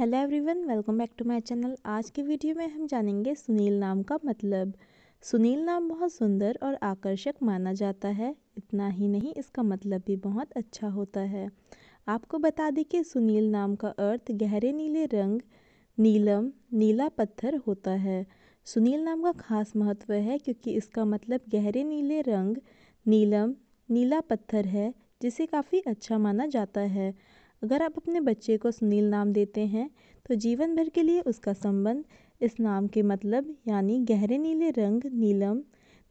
hello everyone welcome back to my channel आज के video में हम जानेंगे सुनील नाम का मतलब सुनील नाम बहुत सुंदर और आकर्षक माना जाता है इतना ही नहीं इसका मतलब भी बहुत अच्छा होता है आपको बता दें कि सुनील नाम का अर्थ गहरे नीले रंग नीलम नीला पत्थर होता है सुनील नाम का खास महत्व है क्योंकि इसका मतलब गहरे नीले रंग नीलम नीला पत्थर है जिसे काफ़ी अच्छा माना जाता है अगर आप अपने बच्चे को सुनील नाम देते हैं तो जीवन भर के लिए उसका संबंध इस नाम के मतलब यानी गहरे नीले रंग नीलम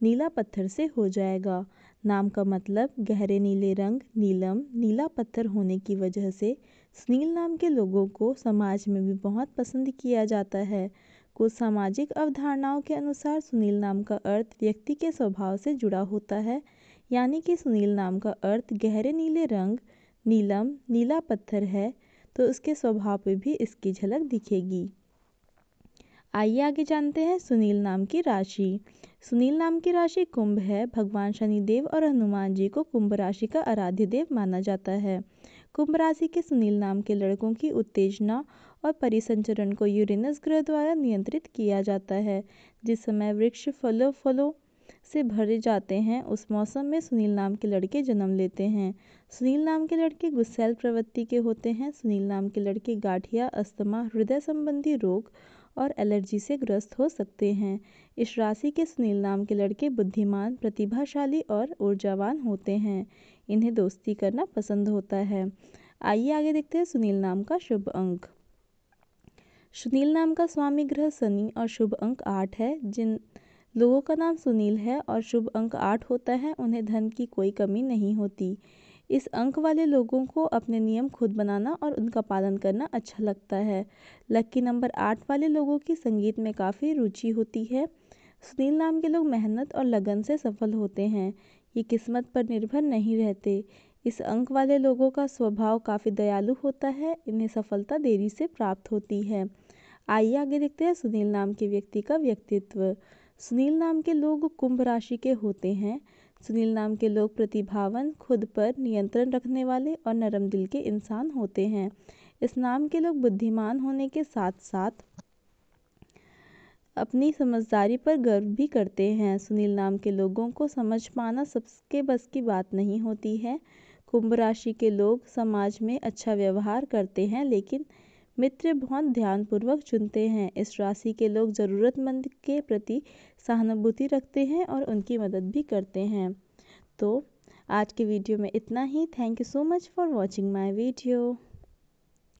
नीला पत्थर से हो जाएगा नाम का मतलब गहरे नीले रंग नीलम नीला पत्थर होने की वजह से सुनील नाम के लोगों को समाज में भी बहुत पसंद किया जाता है कुछ सामाजिक अवधारणाओं के अनुसार सुनील नाम का अर्थ व्यक्ति के स्वभाव से जुड़ा होता है यानी कि सुनील नाम का अर्थ गहरे नीले रंग नीलम नीला पत्थर है तो उसके स्वभाव पे भी इसकी झलक दिखेगी आइए आगे जानते हैं सुनील नाम की राशि सुनील नाम की राशि कुंभ है भगवान शनिदेव और हनुमान जी को कुंभ राशि का आराध्य देव माना जाता है कुंभ राशि के सुनील नाम के लड़कों की उत्तेजना और परिसंचरण को यूरेनस ग्रह द्वारा नियंत्रित किया जाता है जिस समय वृक्ष फलों फलों से भरे जाते हैं उस मौसम में सुनील नाम के लड़के जन्म लेते हैं सुनील नाम के लड़के गुस्सेल प्रवृत्ति के होते हैं सुनील नाम के लड़के गाठिया अस्थमा हृदय संबंधी रोग और एलर्जी से ग्रस्त हो सकते हैं इस राशि के सुनील नाम के लड़के बुद्धिमान प्रतिभाशाली और ऊर्जावान होते हैं इन्हें दोस्ती करना पसंद होता है आइए आगे देखते हैं सुनील नाम का शुभ अंक सुनील नाम का स्वामी ग्रह शनि और शुभ अंक आठ है जिन लोगों का नाम सुनील है और शुभ अंक आठ होता है उन्हें धन की कोई कमी नहीं होती इस अंक वाले लोगों को अपने नियम खुद बनाना और उनका पालन करना अच्छा लगता है लक्की नंबर आठ वाले लोगों की संगीत में काफ़ी रुचि होती है सुनील नाम के लोग मेहनत और लगन से सफल होते हैं ये किस्मत पर निर्भर नहीं रहते इस अंक वाले लोगों का स्वभाव काफ़ी दयालु होता है इन्हें सफलता देरी से प्राप्त होती है आइए आगे देखते हैं सुनील नाम के व्यक्ति का व्यक्तित्व सुनील नाम के लोग कुंभ राशि के होते हैं सुनील नाम के लोग प्रतिभावन खुद पर नियंत्रण रखने वाले और नरम दिल के इंसान होते हैं इस नाम के लोग बुद्धिमान होने के साथ साथ अपनी समझदारी पर गर्व भी करते हैं सुनील नाम के लोगों को समझ पाना सबके बस की बात नहीं होती है कुंभ राशि के लोग समाज में अच्छा व्यवहार करते हैं लेकिन मित्र बहुत ध्यानपूर्वक चुनते हैं इस राशि के लोग ज़रूरतमंद के प्रति सहानुभूति रखते हैं और उनकी मदद भी करते हैं तो आज के वीडियो में इतना ही thank you so much for watching my video